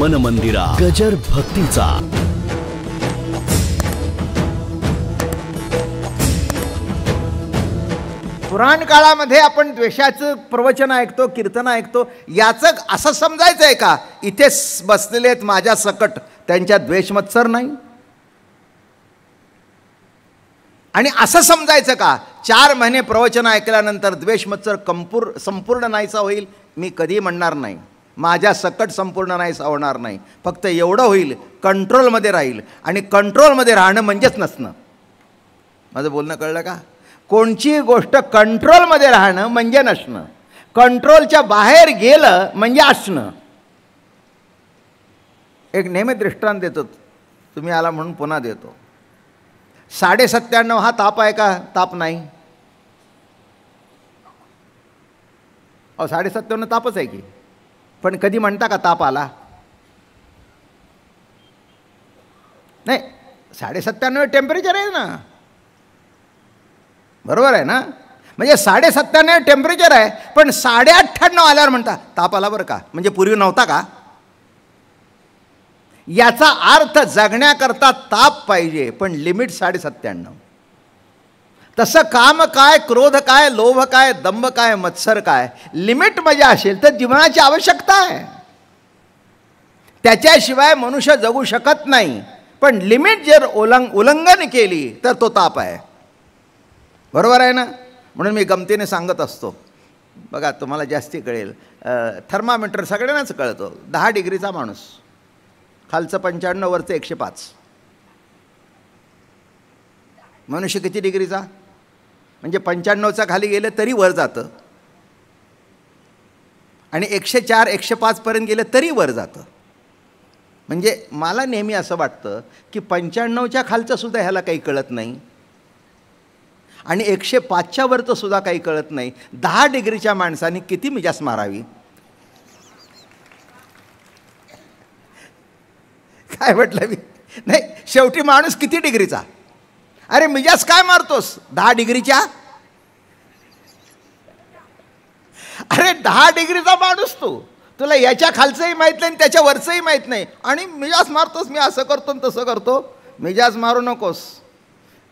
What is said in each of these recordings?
मन मंदिरा गजर भक्तीचा पुराण काळामध्ये आपण द्वेषाचं प्रवचन ऐकतो कीर्तन ऐकतो याचं असं समजायचं आहे का इथे बसलेले आहेत माझ्या सकट त्यांच्या द्वेषमत्सर नाही आणि असं समजायचं का चार महिने प्रवचन ऐकल्यानंतर द्वेषमत्सर कंपूर संपूर्ण नाहीसा होईल मी कधी म्हणणार नाही माझ्या सकट संपूर्ण नाही सावणार नाही फक्त एवढं होईल कंट्रोलमध्ये राहील आणि कंट्रोलमध्ये राहणं म्हणजेच नसणं माझं बोलणं कळलं का कोणची गोष्ट कंट्रोलमध्ये राहणं म्हणजे नसणं कंट्रोलच्या बाहेर गेलं म्हणजे असणं एक नेहमी दृष्टांत देतो तुम्ही आला म्हणून पुन्हा देतो साडेसत्त्याण्णव हा ताप आहे का ताप नाही अहो साडेसत्त्याण्णव तापच आहे की पण कधी म्हणता का ताप आला नाही साडेसत्त्याण्णव टेम्परेचर आहे ना बरोबर आहे ना म्हणजे साडेसत्त्याण्णव टेम्परेचर आहे पण साडे अठ्ठ्याण्णव आल्यावर म्हणता ताप आला बरं का म्हणजे पूर्वी नव्हता का याचा अर्थ जगण्याकरता ताप पाहिजे पण लिमिट साडेसत्त्याण्णव तसं काम काय क्रोध काय लोभ काय दंभ काय मत्सर काय लिमिट मजा म्हणजे असेल तर जीवनाची आवश्यकता आहे त्याच्याशिवाय मनुष्य जगू शकत नाही पण लिमिट जर ओलंग उल्लंघन केली तर तो ताप आहे बरोबर आहे ना म्हणून मी गमतीने सांगत असतो बघा तुम्हाला जास्ती कळेल थर्मामीटर सगळ्यांनाच कळतो दहा डिग्रीचा माणूस खालचं पंच्याण्णव वरचं एकशे पाच मनुष्य किती डिग्रीचा म्हणजे पंच्याण्णवचा खाली गेलं तरी वर जातं आणि एकशे चार एकशे पाचपर्यंत गेलं तरी वर जातं म्हणजे मला नेहमी असं वाटतं की पंच्याण्णवच्या सुद्धा ह्याला काही कळत नाही आणि एकशे पाचच्या सुद्धा काही कळत नाही दहा डिग्रीच्या माणसाने किती मिजास मारावी काय म्हटलं मी नाही शेवटी माणूस किती डिग्रीचा अरे मिजाज काय मारतोस दहा डिग्रीच्या अरे दहा डिग्रीचा माणूस तू तुला याच्या खालचंही माहीत नाही त्याच्या वरचंही माहीत नाही आणि मिजास मारतोस मी असं करतो तसं करतो मिजाज मारू नकोस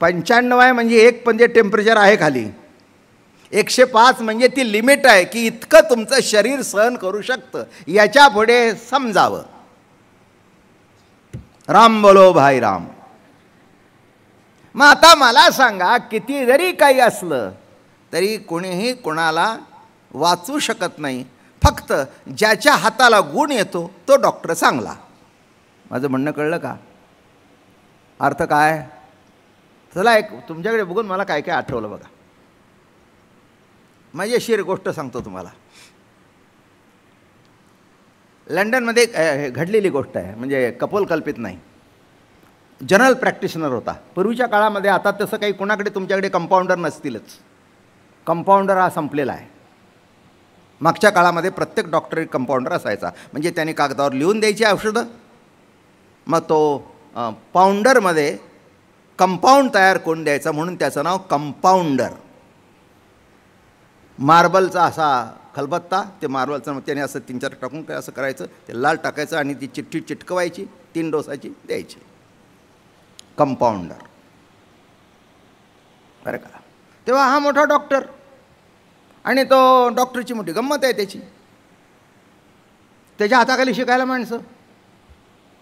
पंच्याण्णव आहे म्हणजे एक म्हणजे टेम्परेचर आहे खाली एकशे पाच म्हणजे ती लिमिट आहे की इतकं तुमचं शरीर सहन करू शकतं याच्या पुढे समजावं राम बोलो भाई राम मग आता मला सांगा किती जरी काही असलं तरी कोणीही कोणाला वाचू शकत नाही फक्त ज्याच्या हाताला गुण येतो तो डॉक्टर चांगला माझं म्हणणं कळलं का अर्थ काय चला एक तुमच्याकडे बघून मला काय काय आठवलं बघा मजेशीर गोष्ट सांगतो तुम्हाला लंडनमध्ये घडलेली गोष्ट आहे म्हणजे कल्पित नाही जनरल प्रॅक्टिशनर होता पूर्वीच्या काळामध्ये आता तसं काही कोणाकडे तुमच्याकडे कंपाऊंडर नसतीलच कंपाऊंडर हा संपलेला आहे मागच्या काळामध्ये प्रत्येक डॉक्टर एक कंपाऊंडर असायचा म्हणजे त्याने कागदावर लिहून द्यायची औषधं मग तो पाऊंडरमध्ये कंपाऊंड तयार करून द्यायचा म्हणून त्याचं नाव कंपाऊंडर मार्बलचा असा खलबत्ता ते मार्बलचं त्याने असं तीन चार टाकून काय असं करायचं ते लाल टाकायचं आणि ती चिठ्ठी चिटकवायची तीन डोसाची द्यायची कंपाऊंडर बरं का तेव्हा हा मोठा डॉक्टर आणि तो डॉक्टरची मोठी गंमत आहे त्याची त्याच्या हाताखाली शिकायला माणसं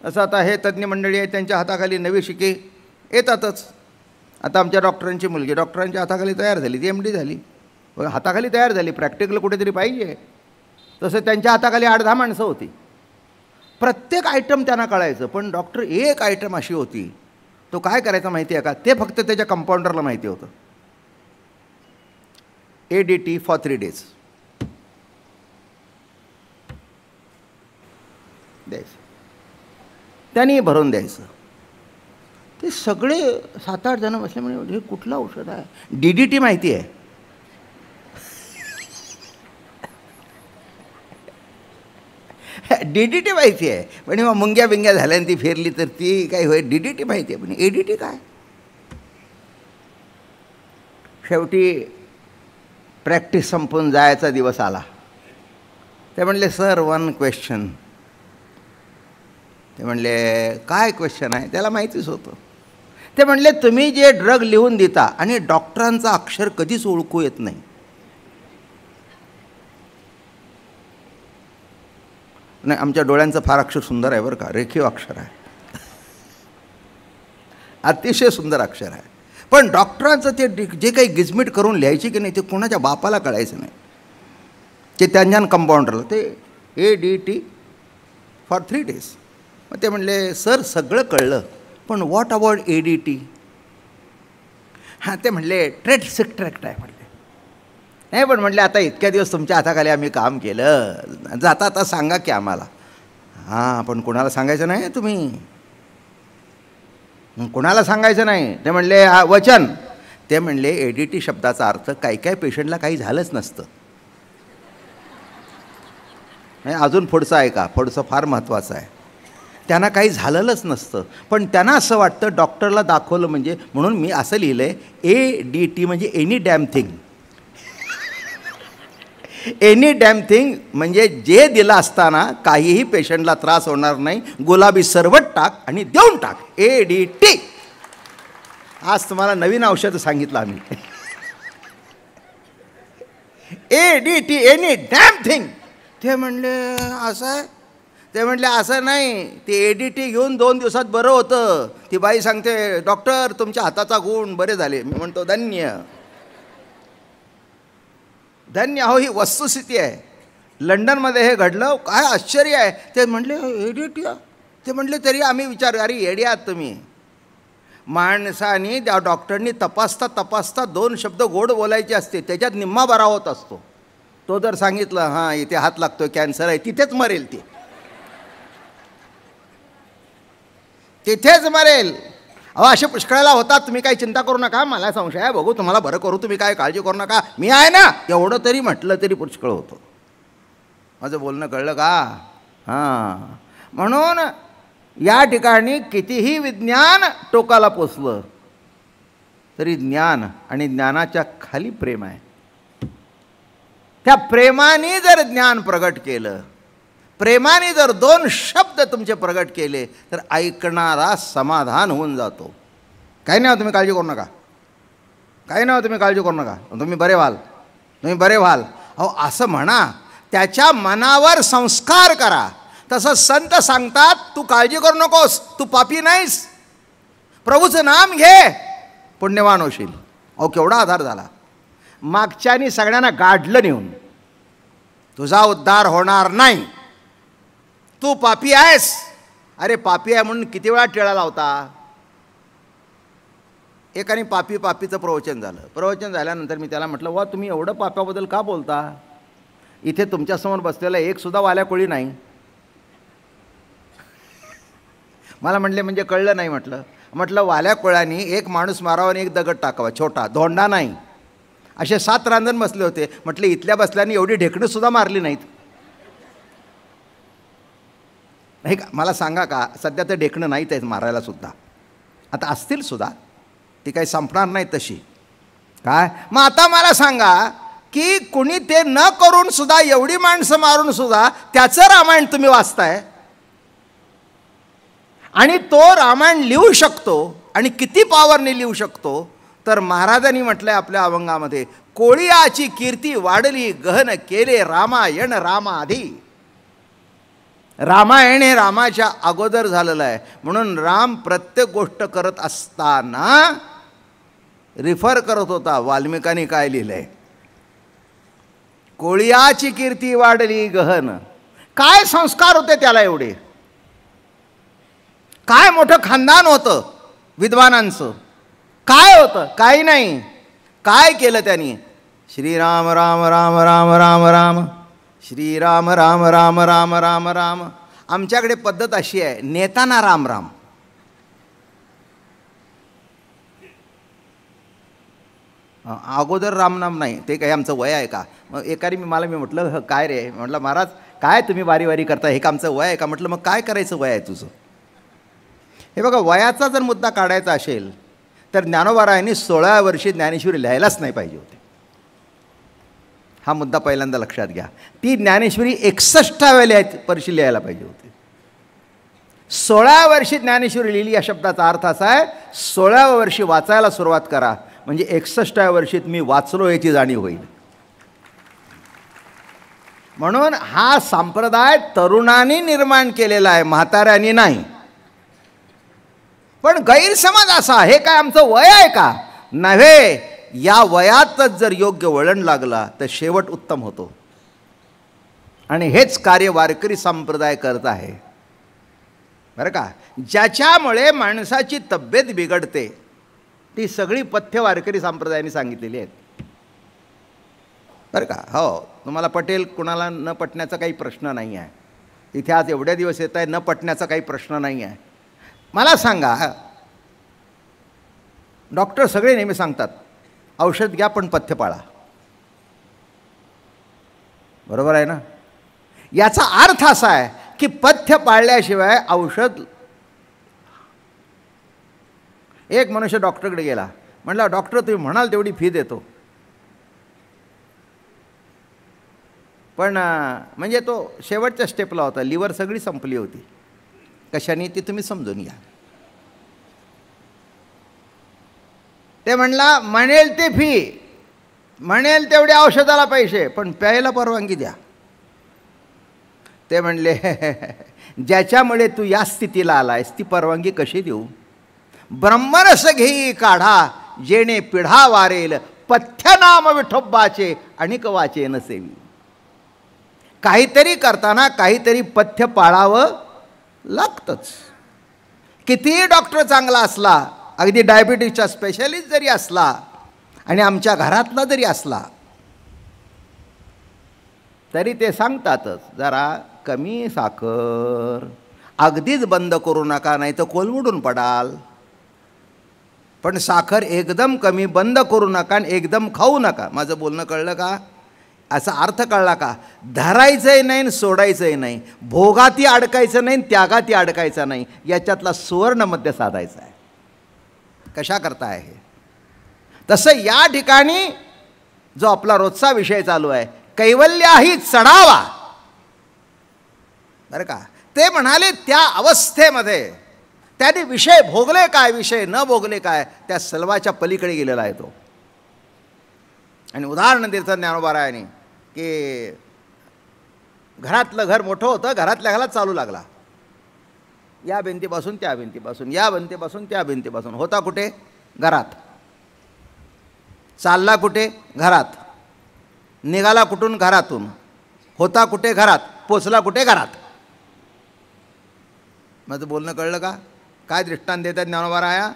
असं आता हे तज्ज्ञ मंडळी आहे त्यांच्या हाताखाली नवी शिके येतातच आता आमच्या डॉक्टरांची मुलगी डॉक्टरांच्या हाताखाली तयार झाली ती एम डी झाली हाताखाली तयार झाली प्रॅक्टिकल कुठेतरी पाहिजे तसं त्यांच्या हाताखाली आठ दहा माणसं होती प्रत्येक आयटम त्यांना कळायचं पण डॉक्टर एक आयटम अशी होती तो काय करायचा माहिती आहे का ते फक्त त्याच्या कंपाऊंडरला माहिती होतं A D T for three days द्यायचं त्यांनी भरून द्यायचं ते सगळे सात आठ जण बसले म्हणजे हे कुठलं औषध आहे डी डी टी माहिती आहे डी डी टी माहिती आहे पण मग मुंग्या बिंग्या झाल्याने ती फिरली तर ती काय होय डी डी टी माहिती आहे पण ए डी टी काय शेवटी प्रॅक्टिस संपून जायचा दिवस आला ते म्हणले सर वन क्वेश्चन ते म्हणले काय क्वेश्चन आहे त्याला माहितीच होतं ते म्हणले तुम्ही जे ड्रग लिहून देता आणि डॉक्टरांचा अक्षर कधीच ओळखू येत नाही नाही आमच्या डोळ्यांचं फार अक्षर सुंदर आहे बरं का रेखीव अक्षर आहे अतिशय सुंदर अक्षर आहे पण डॉक्टरांचं ते जे काही गिजमिट करून लिहायची की नाही ते कोणाच्या बापाला कळायचं नाही ते त्यांच्या कंपाऊंडरला ते A D T for three days मग ते म्हणले सर सगळं कळलं पण what about A D T हां ते म्हणले ट्रेड सेक्ट्रॅक्ट आहे नाही पण म्हटले आता इतक्या दिवस तुमच्या हाताखाली आम्ही काम केलं जाता आता सांगा की आम्हाला हां पण कोणाला सांगायचं नाही तुम्ही कोणाला सांगायचं नाही ते म्हणले हा वचन ते म्हणले एडीटी शब्दाचा अर्थ काही काय पेशंटला काही झालंच नसतं नाही अजून पुढचं आहे का पुढचं फार महत्त्वाचं आहे त्यांना काही झालेलंच नसतं पण त्यांना असं वाटतं डॉक्टरला दाखवलं म्हणजे म्हणून मी असं लिहिलं आहे ए डी टी म्हणजे any damn thing any damn thing म्हणजे जे दिलं असताना काहीही पेशंटला त्रास होणार नाही गुलाबी सरबत टाक आणि देऊन टाक ए डी टी आज तुम्हाला नवीन औषध सांगितलं आम्ही A D T any damn thing ते म्हणले असं आहे ते म्हणले असं नाही ते ए डी टी घेऊन दोन दिवसात बरं होतं ती बाई सांगते डॉक्टर तुमच्या हाताचा गुण बरे झाले मी म्हणतो धन्य धन्य हो ही वस्तुस्थिती आहे लंडनमध्ये हे घडलं काय आश्चर्य आहे ते म्हणले एडिट या ते म्हटले तरी आम्ही विचार अरे येडियात तुम्ही माणसानी त्या डॉक्टरनी तपासता तपासता दोन शब्द गोड बोलायचे असते त्याच्यात निम्मा बरा होत असतो तो जर सांगितलं हां इथे हात लागतो कॅन्सर आहे तिथेच मरेल ती तिथेच मरेल अहो अशा पुष्कळाला होतात तुम्ही काही चिंता करू नका मला संशय आहे बघू तुम्हाला बरं करू तुम्ही काय काळजी करू नका मी आहे ना एवढं तरी म्हटलं तरी पुष्कळ होतो माझं बोलणं कळलं का हां म्हणून या ठिकाणी कितीही विज्ञान टोकाला पोचलं तरी ज्ञान आणि ज्ञानाच्या खाली प्रेम आहे त्या प्रेमाने जर ज्ञान प्रगट केलं प्रेमाने जर दोन शब्द तुमचे प्रगट केले तर ऐकणारा समाधान होऊन जातो काही नाही हो, तुम्ही काळजी करू नका काही नाही हो, तुम्ही काळजी करू नका तुम्ही बरे व्हाल तुम्ही बरे व्हाल अहो असं म्हणा त्याच्या मनावर संस्कार करा तसं संत सांगतात तू काळजी करू नकोस तू पापी नाहीस प्रभूचं नाम घे पुण्यवान होशील अहो केवढा आधार झाला मागच्यानी सगळ्यांना गाडलं नेऊन तुझा उद्धार होणार नाही तू पापी आहेस अरे पापी आहे म्हणून किती वेळा टिळा लावता एकाने पापी पापीचं प्रवचन झालं प्रवचन झाल्यानंतर मी त्याला म्हटलं वा तुम्ही एवढं पाप्याबद्दल का बोलता इथे तुमच्यासमोर बसलेला एकसुद्धा वाल्या कोळी नाही मला म्हटले म्हणजे कळलं नाही म्हटलं म्हटलं वाल्या कोळ्याने एक माणूस मारावा आणि एक दगड टाकावा छोटा धोंडा नाही असे सात रांजण बसले होते म्हटले इथल्या बसल्याने एवढी ढेकणंसुद्धा मारली नाहीत नाही का मला सांगा का सध्या तर डेकणं नाहीत आहेत मारायला सुद्धा आता असतील सुद्धा ती काही संपणार नाही तशी काय मग आता मला सांगा की कुणी ते न करून सुद्धा एवढी माणसं मारून सुद्धा त्याचं रामायण तुम्ही वाचताय आणि तो रामायण लिहू शकतो आणि किती पॉवरने लिहू शकतो तर महाराजांनी म्हटलं आपल्या अभंगामध्ये कोळियाची कीर्ती वाढली गहन केले रामायण रामाधी रामायण हे रामाच्या अगोदर झालेलं आहे म्हणून राम प्रत्येक गोष्ट करत असताना रिफर करत होता वाल्मिकानी काय लिहिलं आहे कोळियाची कीर्ती वाढली गहन काय संस्कार होते त्याला एवढे काय मोठं खानदान होतं विद्वानांचं काय होतं काही नाही काय केलं त्यांनी श्रीराम राम राम राम राम, राम, राम श्रीराम राम राम राम राम राम आमच्याकडे पद्धत अशी आहे नेताना राम राम अगोदर रामनाम नाही ते काही आमचं वय आहे का मग एकाने मी मला मी म्हटलं काय रे म्हटलं महाराज काय तुम्ही वारी वारी करता हे का आमचं वय आहे का म्हटलं मग काय करायचं वय आहे तुझं हे बघा वयाचा जर मुद्दा काढायचा असेल तर ज्ञानोबारायांनी सोळाव्या वर्षी ज्ञानेश्वरी लिहायलाच नाही पाहिजे होते हा मुद्दा पहिल्यांदा लक्षात घ्या ती ज्ञानेश्वरी एकसष्टाव्या लिहाय वर्षी लिहायला पाहिजे होती सोळाव्या वर्षी ज्ञानेश्वरी लिहिली या शब्दाचा अर्थ असा आहे सोळाव्या वर्षी वाचायला सुरुवात करा म्हणजे एकसष्टाव्या वर्षीत मी वाचलो याची जाणीव होईल म्हणून हा संप्रदाय तरुणांनी निर्माण केलेला आहे म्हाताऱ्यांनी नाही पण गैरसमज असा हे काय आमचं वय आहे का नव्हे या वयातच जर योग्य वळण लागला तर शेवट उत्तम होतो आणि हेच कार्य वारकरी संप्रदाय करत आहे बरं का ज्याच्यामुळे माणसाची तब्येत बिघडते ती सगळी पथ्य वारकरी संप्रदायाने सांगितलेली आहेत बरं का हो तुम्हाला पटेल कुणाला न पटण्याचा काही प्रश्न नाही आहे इथे आज एवढ्या दिवस येत आहे न पटण्याचा काही प्रश्न नाही आहे मला सांगा डॉक्टर सगळे नेहमी सांगतात औषध घ्या पण पथ्य पाळा बरोबर आहे ना याचा अर्थ असा आहे की पथ्य पाळल्याशिवाय औषध एक मनुष्य डॉक्टरकडे गेला म्हटला डॉक्टर तुम्ही म्हणाल तेवढी फी देतो पण म्हणजे तो शेवटच्या स्टेपला होता लिवर सगळी संपली होती कशाने ती तुम्ही समजून घ्या ते म्हणला म्हणेल ते फी म्हणेल तेवढे औषधाला पैसे पण प्यायला परवानगी द्या ते म्हणले ज्याच्यामुळे तू या स्थितीला आलायस ती परवानगी कशी देऊ ब्रह्मरस घेई काढा जेणे पिढा वारेल पथ्य नाम विठोब्बाचे आणि कवाचे नसेवी काहीतरी करताना काहीतरी पथ्य पाळावं लागतंच कितीही डॉक्टर चांगला असला अगदी डायबिटीजचा स्पेशलिस्ट जरी असला आणि आमच्या घरातला जरी असला तरी ते सांगतातच जरा कमी साखर अगदीच बंद करू नका नाही तर कोलवडून पडाल पण साखर एकदम कमी बंद करू नका आणि एकदम खाऊ नका माझं बोलणं कळलं का असा अर्थ कळला का धरायचंही नाही सोडायचंही नाही भोगाती अडकायचं नाही त्यागाती अडकायचं नाही याच्यातला सुवर्णमध्ये साधायचा आहे कशा करता आहे तसं या ठिकाणी जो आपला रोजचा विषय चालू आहे कैवल्याही चढावा बरं का ते म्हणाले त्या अवस्थेमध्ये त्याने विषय भोगले काय विषय न भोगले काय त्या सलवाच्या पलीकडे गेलेला आहे तो आणि उदाहरण देतं ज्ञानोबारायाने की घरातलं घर मोठं होतं घरातल्या घरात चालू लागला या भिंतीपासून त्या भिंतीपासून या भिंतीपासून त्या भिंतीपासून होता कुठे घरात चालला कुठे घरात निघाला कुठून घरातून होता कुठे घरात पोचला कुठे घरात माझं बोलणं कळलं का काय दृष्टांत देतात आया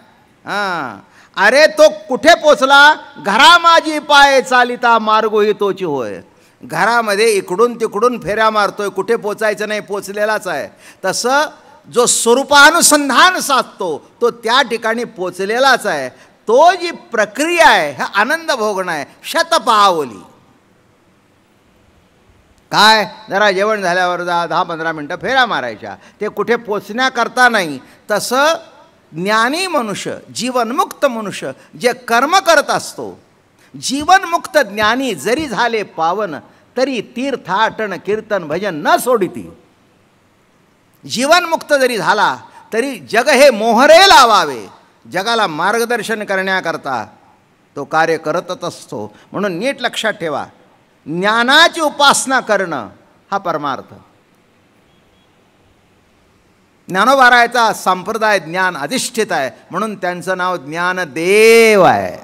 हां अरे तो कुठे पोचला घरा माझी पाय चालिता मार्ग ही तोची होय घरामध्ये इकडून तिकडून फेऱ्या मारतोय कुठे पोचायचं नाही पोचलेलाच आहे तसं जो स्वरूपानुसंधान साधतो तो त्या ठिकाणी पोचलेलाच आहे तो जी प्रक्रिया आहे हा आनंद भोगणं आहे शतपावली काय जरा जेवण झाल्यावर जा दहा पंधरा मिनटं फेरा मारायच्या ते कुठे पोचण्याकरता नाही तसं ज्ञानी मनुष्य जीवनमुक्त मनुष्य जे कर्म करत असतो जीवनमुक्त ज्ञानी जरी झाले पावन तरी तीर्थाटन कीर्तन भजन न सोडिती जीवनमुक्त जरी झाला तरी जग हे मोहरे लावावे जगाला मार्गदर्शन करण्याकरता तो कार्य करतच असतो म्हणून नीट लक्षात ठेवा ज्ञानाची उपासना करणं हा परमार्थ ज्ञानोबारायचा संप्रदाय ज्ञान अधिष्ठित आहे म्हणून त्यांचं नाव ज्ञानदेव आहे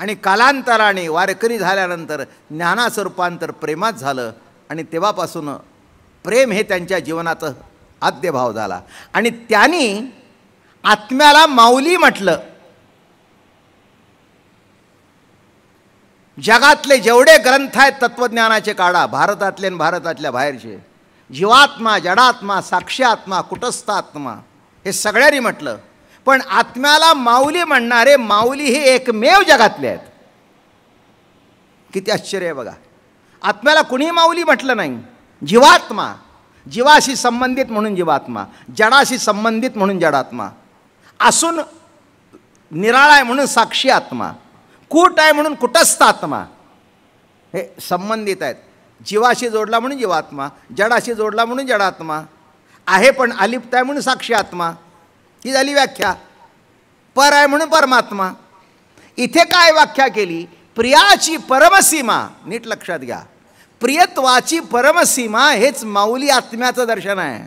आणि कालांतराने वारकरी झाल्यानंतर ज्ञानाचं रूपांतर प्रेमात झालं आणि तेव्हापासून प्रेम हे त्यांच्या जीवनाचं आद्यभाव झाला आणि त्यांनी आत्म्याला माऊली म्हटलं जगातले जेवढे ग्रंथ आहेत तत्त्वज्ञानाचे काढा भारतातले आणि भारतातल्या बाहेरचे जीवात्मा जडात्मा साक्षात्मा आत्मा हे सगळ्यांनी म्हटलं पण आत्म्याला माऊली म्हणणारे माऊली हे एकमेव जगातले आहेत किती आश्चर्य आहे बघा आत्म्याला कुणीही माऊली म्हटलं नाही जीवात्मा जीवाशी संबंधित म्हणून जीवात्मा जडाशी संबंधित म्हणून जडात्मा असून निराळा आहे म्हणून साक्षी आत्मा कूट आहे म्हणून कुटस्थ आत्मा हे संबंधित आहेत जीवाशी जोडला म्हणून जीवात्मा जडाशी जोडला म्हणून जडात्मा आहे पण अलिप्त आहे म्हणून साक्षी आत्मा ही झाली व्याख्या पर आहे म्हणून परमात्मा इथे काय व्याख्या केली प्रियाची परमसीमा नीट लक्षात घ्या प्रियत्वाची परमसीमा हेच माऊली आत्म्याचं दर्शन आहे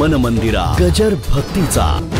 मन मंदिरा गजर भक्तीचा